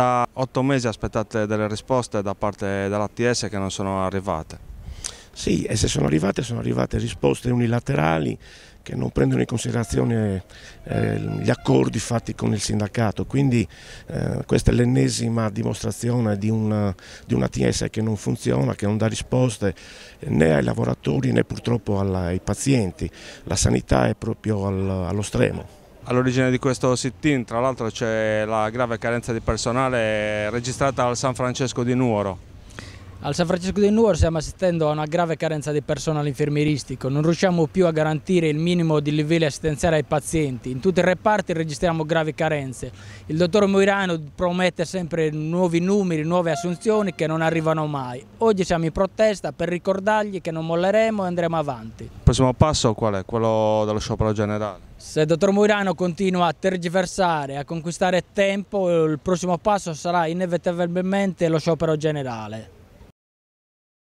Da otto mesi aspettate delle risposte da parte dell'ATS che non sono arrivate. Sì, e se sono arrivate, sono arrivate risposte unilaterali che non prendono in considerazione eh, gli accordi fatti con il sindacato, quindi eh, questa è l'ennesima dimostrazione di una, di una TS che non funziona, che non dà risposte né ai lavoratori né purtroppo alla, ai pazienti, la sanità è proprio al, allo stremo. All'origine di questo sit-in tra l'altro c'è la grave carenza di personale registrata al San Francesco di Nuoro. Al San Francesco di Nuoro stiamo assistendo a una grave carenza di personale infermieristico, non riusciamo più a garantire il minimo di livelli assistenziali ai pazienti, in tutti i reparti registriamo gravi carenze. Il dottor Moirano promette sempre nuovi numeri, nuove assunzioni che non arrivano mai. Oggi siamo in protesta per ricordargli che non molleremo e andremo avanti. Il prossimo passo qual è? Quello dello sciopero generale? Se il dottor Moirano continua a tergiversare, a conquistare tempo, il prossimo passo sarà inevitabilmente lo sciopero generale.